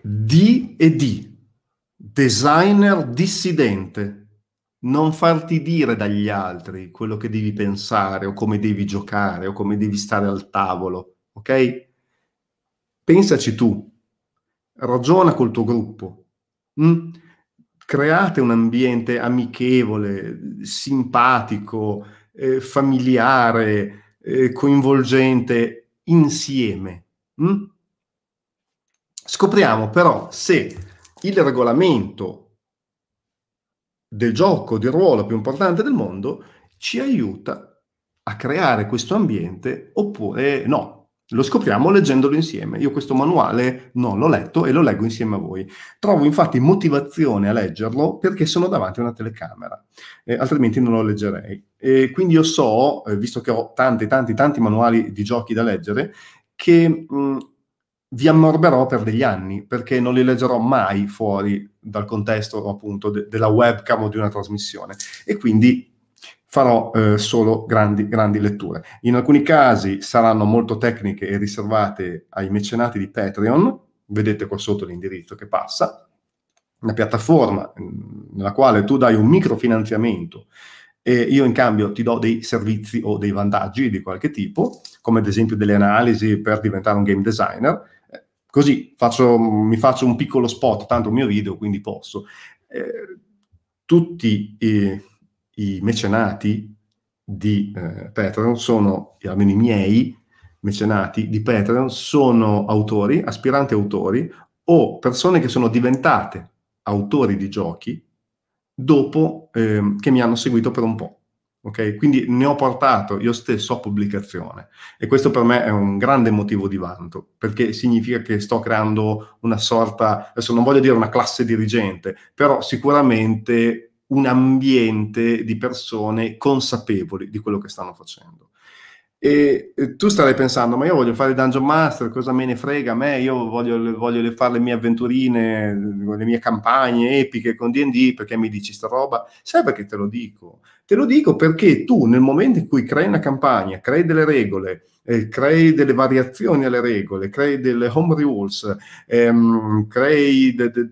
D e D, designer dissidente, non farti dire dagli altri quello che devi pensare o come devi giocare o come devi stare al tavolo, ok? Pensaci tu, ragiona col tuo gruppo. Mm? Create un ambiente amichevole, simpatico, eh, familiare, eh, coinvolgente insieme. Mm? Scopriamo però se il regolamento del gioco di ruolo più importante del mondo ci aiuta a creare questo ambiente oppure no. Lo scopriamo leggendolo insieme. Io questo manuale non l'ho letto e lo leggo insieme a voi. Trovo infatti motivazione a leggerlo perché sono davanti a una telecamera, eh, altrimenti non lo leggerei. E quindi io so, eh, visto che ho tanti, tanti, tanti manuali di giochi da leggere, che mh, vi ammorberò per degli anni perché non li leggerò mai fuori dal contesto appunto de- della webcam o di una trasmissione e quindi farò eh, solo grandi, grandi letture. In alcuni casi saranno molto tecniche e riservate ai mecenati di Patreon, vedete qua sotto l'indirizzo che passa, una piattaforma mm, nella quale tu dai un microfinanziamento e io in cambio ti do dei servizi o dei vantaggi di qualche tipo, come ad esempio delle analisi per diventare un game designer, Così faccio, mi faccio un piccolo spot, tanto il mio video, quindi posso. Eh, tutti i, i, mecenati di eh, Patreon sono, almeno i miei mecenati di Patreon, sono autori, aspiranti autori o persone che sono diventate autori di giochi dopo eh, che mi hanno seguito per un po' ok? Quindi ne ho portato io stesso a pubblicazione e questo per me è un grande motivo di vanto, perché significa che sto creando una sorta, adesso non voglio dire una classe dirigente, però sicuramente un ambiente di persone consapevoli di quello che stanno facendo. E tu starai pensando, ma io voglio fare il Dungeon Master, cosa me ne frega a me? Io voglio, voglio fare le mie avventurine, le mie campagne epiche con DD, perché mi dici sta roba? Sai perché te lo dico? Te lo dico perché tu nel momento in cui crei una campagna, crei delle regole, eh, crei delle variazioni alle regole, crei delle home rules, ehm, crei... De, de,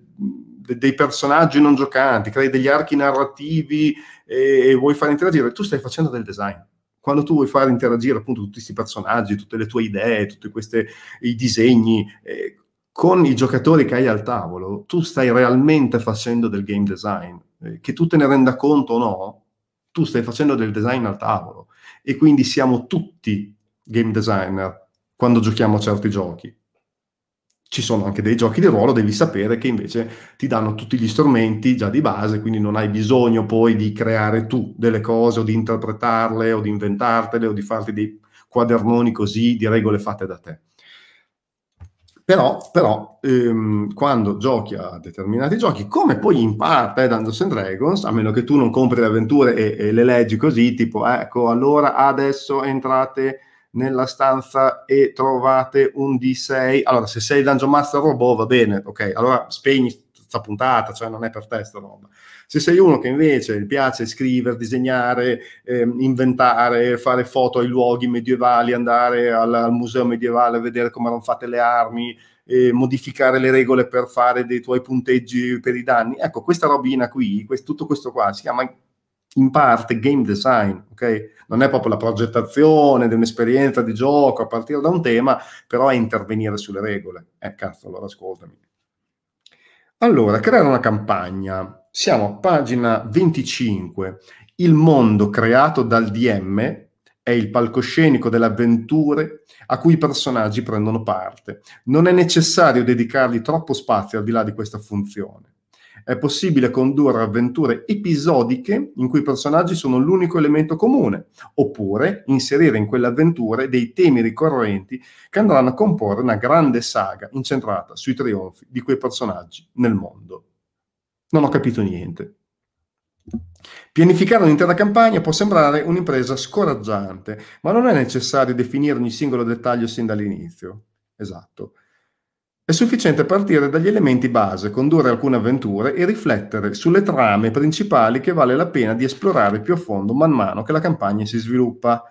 dei personaggi non giocanti, crei degli archi narrativi e, eh, e vuoi fare interagire, tu stai facendo del design quando tu vuoi far interagire appunto tutti questi personaggi, tutte le tue idee, tutti questi disegni eh, con i giocatori che hai al tavolo, tu stai realmente facendo del game design, eh, che tu te ne renda conto o no, tu stai facendo del design al tavolo e quindi siamo tutti game designer quando giochiamo a certi giochi ci sono anche dei giochi di ruolo, devi sapere che invece ti danno tutti gli strumenti già di base, quindi non hai bisogno poi di creare tu delle cose o di interpretarle o di inventartele o di farti dei quadernoni così di regole fatte da te. Però, però ehm, quando giochi a determinati giochi, come poi in parte eh, Dungeons and Dragons, a meno che tu non compri le avventure e, e le leggi così, tipo ecco, allora adesso entrate nella stanza e trovate un D6. Allora, se sei Dungeon Master Robot va bene, ok, allora spegni questa puntata, cioè non è per te sta roba. Se sei uno che invece piace scrivere, disegnare, eh, inventare, fare foto ai luoghi medievali, andare al, al museo medievale a vedere come erano fatte le armi, modificare le regole per fare dei tuoi punteggi per i danni. Ecco, questa robina qui, questo, tutto questo qua si chiama in parte game design, ok? Non è proprio la progettazione di un'esperienza di gioco a partire da un tema, però è intervenire sulle regole. Eh, cazzo, allora ascoltami. Allora, creare una campagna. Siamo a pagina 25. Il mondo creato dal DM è il palcoscenico delle avventure a cui i personaggi prendono parte. Non è necessario dedicargli troppo spazio al di là di questa funzione è possibile condurre avventure episodiche in cui i personaggi sono l'unico elemento comune, oppure inserire in quelle avventure dei temi ricorrenti che andranno a comporre una grande saga incentrata sui trionfi di quei personaggi nel mondo. Non ho capito niente. Pianificare un'intera campagna può sembrare un'impresa scoraggiante, ma non è necessario definire ogni singolo dettaglio sin dall'inizio. Esatto. È sufficiente partire dagli elementi base, condurre alcune avventure e riflettere sulle trame principali che vale la pena di esplorare più a fondo man mano che la campagna si sviluppa.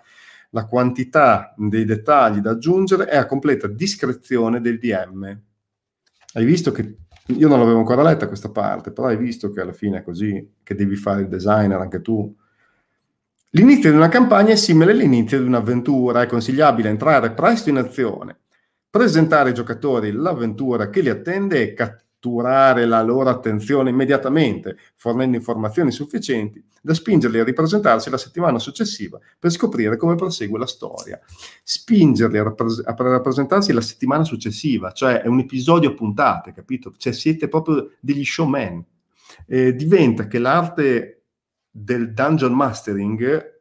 La quantità dei dettagli da aggiungere è a completa discrezione del DM. Hai visto che io non l'avevo ancora letta questa parte, però hai visto che alla fine è così che devi fare il designer anche tu. L'inizio di una campagna è simile all'inizio di un'avventura, è consigliabile entrare presto in azione presentare ai giocatori l'avventura che li attende e catturare la loro attenzione immediatamente, fornendo informazioni sufficienti da spingerli a ripresentarsi la settimana successiva per scoprire come prosegue la storia. Spingerli a, rappres- a rappresentarsi la settimana successiva, cioè è un episodio a puntate, capito? Cioè siete proprio degli showman. Eh, diventa che l'arte del dungeon mastering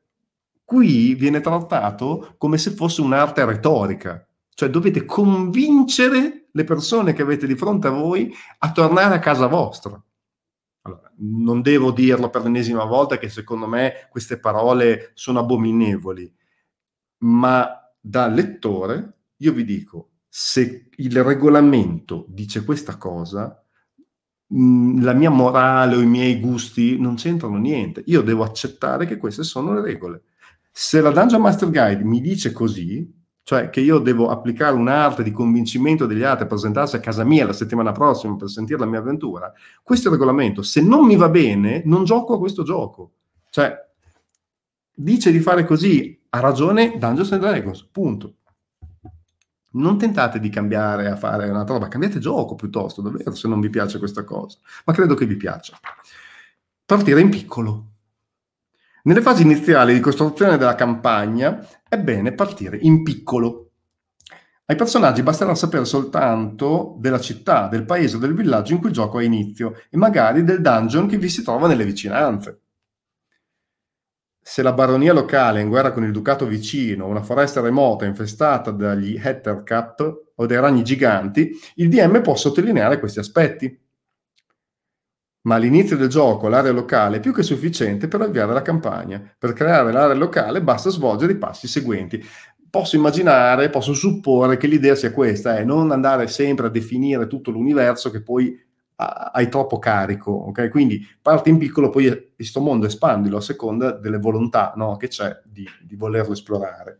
qui viene trattato come se fosse un'arte retorica cioè dovete convincere le persone che avete di fronte a voi a tornare a casa vostra. Allora, non devo dirlo per l'ennesima volta che secondo me queste parole sono abominevoli, ma da lettore io vi dico, se il regolamento dice questa cosa, mm, la mia morale o i miei gusti non c'entrano niente. Io devo accettare che queste sono le regole. Se la Dungeon Master Guide mi dice così, cioè che io devo applicare un'arte di convincimento degli altri a presentarsi a casa mia la settimana prossima per sentire la mia avventura, questo regolamento, se non mi va bene, non gioco a questo gioco. Cioè, dice di fare così, ha ragione Dungeons and Dragons, punto. Non tentate di cambiare a fare un'altra roba, cambiate gioco piuttosto, davvero, se non vi piace questa cosa. Ma credo che vi piaccia. Partire in piccolo, nelle fasi iniziali di costruzione della campagna è bene partire in piccolo. Ai personaggi basterà sapere soltanto della città, del paese o del villaggio in cui il gioco ha inizio e magari del dungeon che vi si trova nelle vicinanze. Se la baronia locale è in guerra con il ducato vicino, o una foresta remota infestata dagli Hattercap o dai ragni giganti, il DM può sottolineare questi aspetti ma all'inizio del gioco l'area locale è più che sufficiente per avviare la campagna. Per creare l'area locale basta svolgere i passi seguenti. Posso immaginare, posso supporre che l'idea sia questa, è eh, non andare sempre a definire tutto l'universo che poi hai troppo carico, ok? Quindi parti in piccolo, poi questo mondo espandilo a seconda delle volontà no, che c'è di, di volerlo esplorare.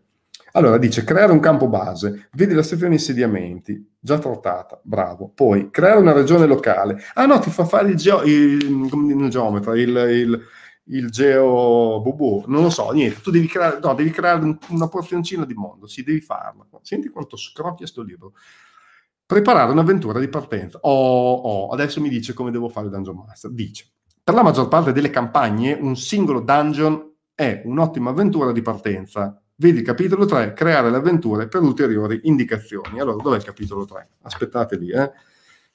Allora dice creare un campo base, vedi la sezione insediamenti, già trattata, bravo. Poi creare una regione locale. Ah no, ti fa fare il, geo, il, il geometra, il, il, il geo bubu, non lo so, niente. Tu devi creare, no, devi creare una porzioncina di mondo, sì, devi farlo. Senti quanto scrocchia sto libro. Preparare un'avventura di partenza. Oh, oh, adesso mi dice come devo fare il Dungeon Master. Dice, per la maggior parte delle campagne un singolo dungeon è un'ottima avventura di partenza Vedi capitolo 3, creare le avventure per ulteriori indicazioni. Allora, dov'è il capitolo 3? Aspettate lì, eh.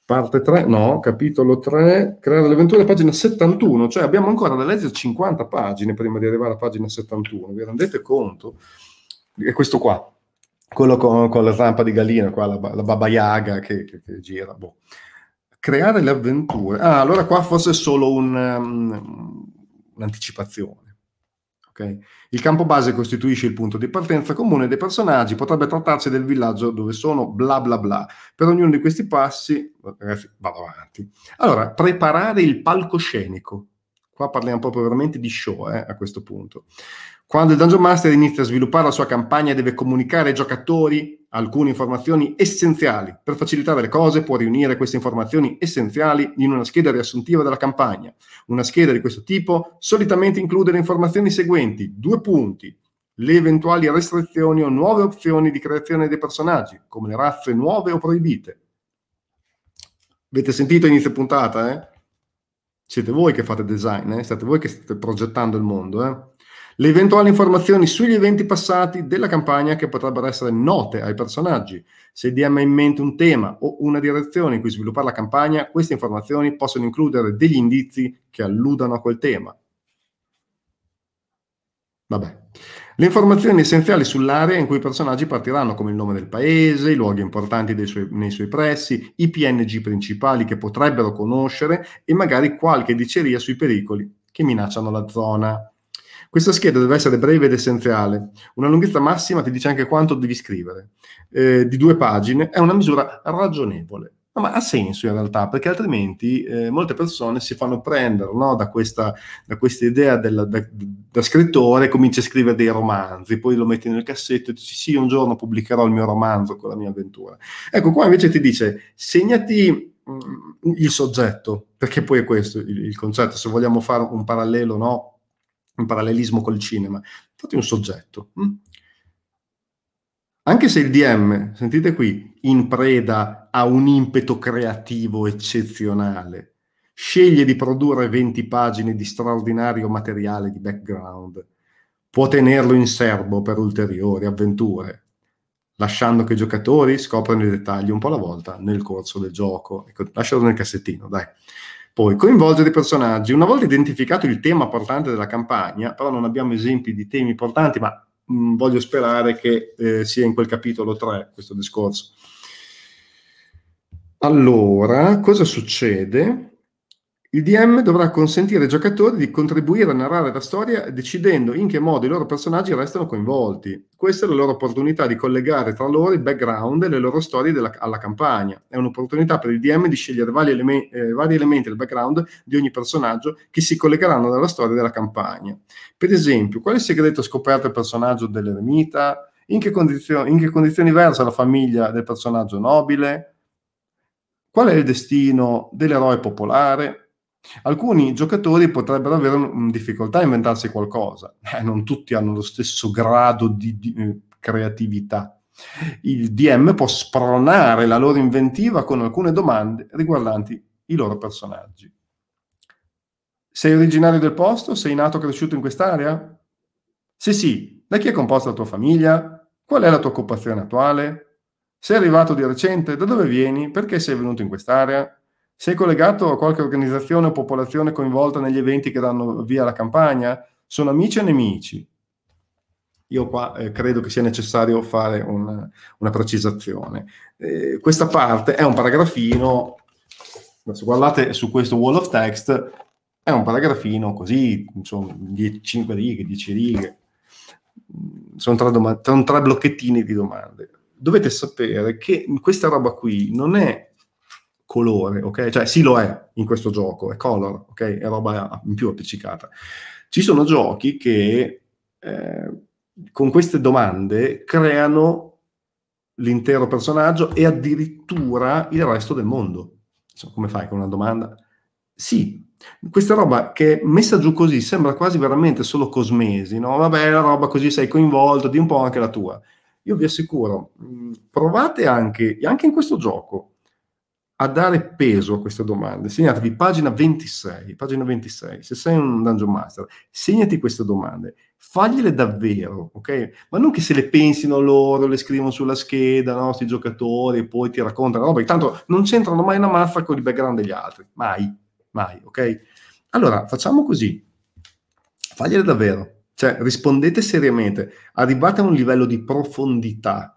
Parte 3, no, capitolo 3, creare le avventure, pagina 71, cioè abbiamo ancora da leggere 50 pagine prima di arrivare alla pagina 71, vi rendete conto? È questo qua, quello con, con la zampa di gallina, qua, la, la Baba Yaga che, che, che gira, boh creare le avventure. Ah, allora qua forse è solo un, um, un'anticipazione. Okay? Il campo base costituisce il punto di partenza comune dei personaggi, potrebbe trattarsi del villaggio dove sono, bla bla bla. Per ognuno di questi passi, ragazzi, vado avanti. Allora, preparare il palcoscenico. Qua parliamo proprio veramente di show eh, a questo punto. Quando il Dungeon Master inizia a sviluppare la sua campagna deve comunicare ai giocatori alcune informazioni essenziali. Per facilitare le cose può riunire queste informazioni essenziali in una scheda riassuntiva della campagna. Una scheda di questo tipo solitamente include le informazioni seguenti, due punti, le eventuali restrizioni o nuove opzioni di creazione dei personaggi, come le razze nuove o proibite. Avete sentito inizio puntata, eh? Siete voi che fate design, eh? Siete voi che state progettando il mondo, eh? le eventuali informazioni sugli eventi passati della campagna che potrebbero essere note ai personaggi. Se diamo in mente un tema o una direzione in cui sviluppare la campagna, queste informazioni possono includere degli indizi che alludano a quel tema. Vabbè. Le informazioni essenziali sull'area in cui i personaggi partiranno, come il nome del paese, i luoghi importanti suoi, nei suoi pressi, i PNG principali che potrebbero conoscere e magari qualche diceria sui pericoli che minacciano la zona. Questa scheda deve essere breve ed essenziale. Una lunghezza massima ti dice anche quanto devi scrivere. Eh, di due pagine è una misura ragionevole. No, ma ha senso in realtà, perché altrimenti eh, molte persone si fanno prendere no, da, questa, da, questa, idea della, da, da, scrittore, comincia a scrivere dei romanzi, poi lo metti nel cassetto e dici sì, un giorno pubblicherò il mio romanzo con la mia avventura. Ecco, qua invece ti dice segnati mh, mm, il soggetto, perché poi è questo il, il concetto, se vogliamo fare un parallelo, no? un parallelismo col cinema, fate un soggetto. Mm? Anche se il DM, sentite qui, in preda a un impeto creativo eccezionale, sceglie di produrre 20 pagine di straordinario materiale di background, può tenerlo in serbo per ulteriori avventure, lasciando che i giocatori scoprano i dettagli un po' alla volta nel corso del gioco. Ecco, lascialo nel cassettino, dai. Poi coinvolgere i personaggi. Una volta identificato il tema portante della campagna, però non abbiamo esempi di temi portanti, ma mh, mm, voglio sperare che eh, sia in quel capitolo 3 questo discorso. Allora, cosa succede? Il DM dovrà consentire ai giocatori di contribuire a narrare la storia decidendo in che modo i loro personaggi restano coinvolti. Questa è la loro opportunità di collegare tra loro il background e le loro storie della, alla campagna. È un'opportunità per il DM di scegliere vari, eleme- eh, vari elementi del background di ogni personaggio che si collegheranno alla storia della campagna. Per esempio, quale segreto ha scoperto il personaggio dell'eremita? In che, condizio- in che condizioni versa la famiglia del personaggio nobile? Qual è il destino dell'eroe popolare? Alcuni giocatori potrebbero avere difficoltà a inventarsi qualcosa, eh, non tutti hanno lo stesso grado di, di eh, creatività. Il DM può spronare la loro inventiva con alcune domande riguardanti i loro personaggi. Sei originario del posto? Sei nato e cresciuto in quest'area? Se sì, da chi è composta la tua famiglia? Qual è la tua occupazione attuale? Sei arrivato di recente? Da dove vieni? Perché sei venuto in quest'area? Sei collegato a qualche organizzazione o popolazione coinvolta negli eventi che danno via la campagna? Sono amici o nemici? Io qua eh, credo che sia necessario fare un, una precisazione. Eh, questa parte è un paragrafino, se guardate su questo wall of text, è un paragrafino così, insomma, 5 righe, 10 righe, sono tre, doma- sono tre blocchettini di domande. Dovete sapere che questa roba qui non è colore, ok? Cioè sì lo è in questo gioco, è color, ok? È roba in più appiccicata. Ci sono giochi che eh, con queste domande creano l'intero personaggio e addirittura il resto del mondo. Insomma, come fai con una domanda? Sì, questa roba che messa giù così sembra quasi veramente solo cosmesi, no? Vabbè, la roba così sei coinvolto, di un po' anche la tua. Io vi assicuro, provate anche, anche in questo gioco, a dare peso a queste domande. Segnatevi pagina 26, pagina 26, se sei un dungeon master, segnati queste domande, fagliele davvero, ok? Ma non che se le pensino loro, le scrivono sulla scheda, no? Sti giocatori, e poi ti raccontano, no? Perché tanto non c'entrano mai una maffa con il background degli altri, mai, mai, ok? Allora, facciamo così, fagliele davvero, cioè rispondete seriamente, arrivate a un livello di profondità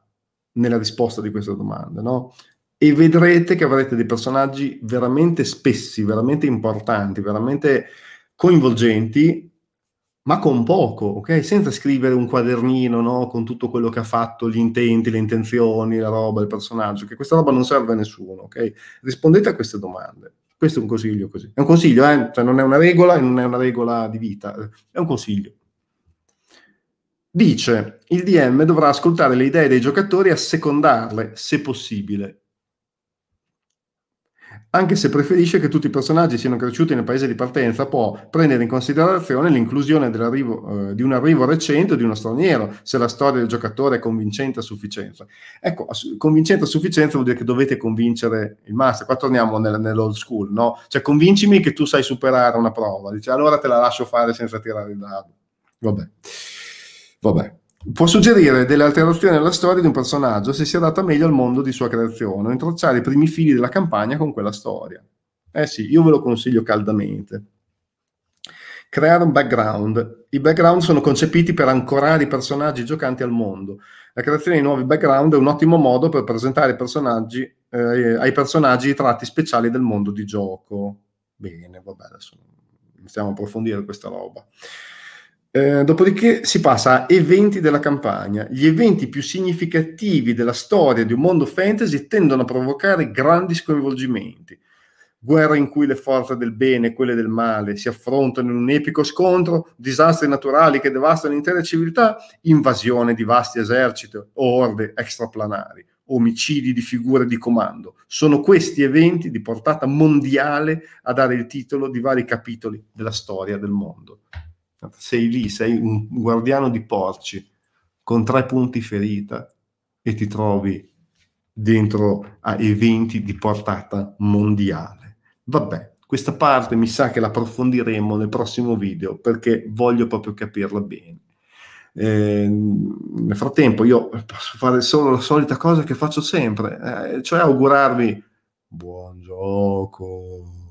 nella risposta di queste domande, no? e vedrete che avrete dei personaggi veramente spessi, veramente importanti, veramente coinvolgenti, ma con poco, ok? Senza scrivere un quadernino, no? Con tutto quello che ha fatto, gli intenti, le intenzioni, la roba, il personaggio, che questa roba non serve a nessuno, ok? Rispondete a queste domande. Questo è un consiglio così. È un consiglio, eh? cioè non è una regola, e non è una regola di vita, è un consiglio. Dice, il DM dovrà ascoltare le idee dei giocatori e assecondarle, se possibile anche se preferisce che tutti i personaggi siano cresciuti nel paese di partenza, può prendere in considerazione l'inclusione eh, di un arrivo recente o di uno straniero, se la storia del giocatore è convincente a sufficienza. Ecco, convincente a sufficienza vuol dire che dovete convincere il master. Qua torniamo nel, nell'old school, no? Cioè, convincimi che tu sai superare una prova. Dice, allora te la lascio fare senza tirare il dado. Vabbè. Vabbè. Può suggerire delle alterazioni alla storia di un personaggio se si adatta meglio al mondo di sua creazione o intrecciare i primi fili della campagna con quella storia. Eh sì, io ve lo consiglio caldamente. Creare un background. I background sono concepiti per ancorare i personaggi giocanti al mondo. La creazione di nuovi background è un ottimo modo per presentare ai personaggi, eh, ai personaggi i tratti speciali del mondo di gioco. Bene, vabbè, adesso iniziamo a approfondire questa roba. Eh, dopodiché si passa a eventi della campagna. Gli eventi più significativi della storia di un mondo fantasy tendono a provocare grandi sconvolgimenti. Guerre in cui le forze del bene e quelle del male si affrontano in un epico scontro, disastri naturali che devastano l'intera civiltà, invasione di vasti eserciti o orde extraplanari, omicidi di figure di comando. Sono questi eventi di portata mondiale a dare il titolo di vari capitoli della storia del mondo sei lì, sei un guardiano di porci con tre punti ferita e ti trovi dentro a eventi di portata mondiale. Vabbè, questa parte mi sa che la approfondiremo nel prossimo video perché voglio proprio capirla bene. Eh, nel frattempo io posso fare solo la solita cosa che faccio sempre, eh, cioè augurarvi buon gioco.